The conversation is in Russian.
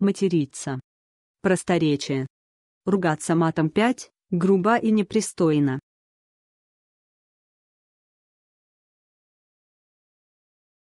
Материться. Просторечие. Ругаться матом 5, грубо и непристойно.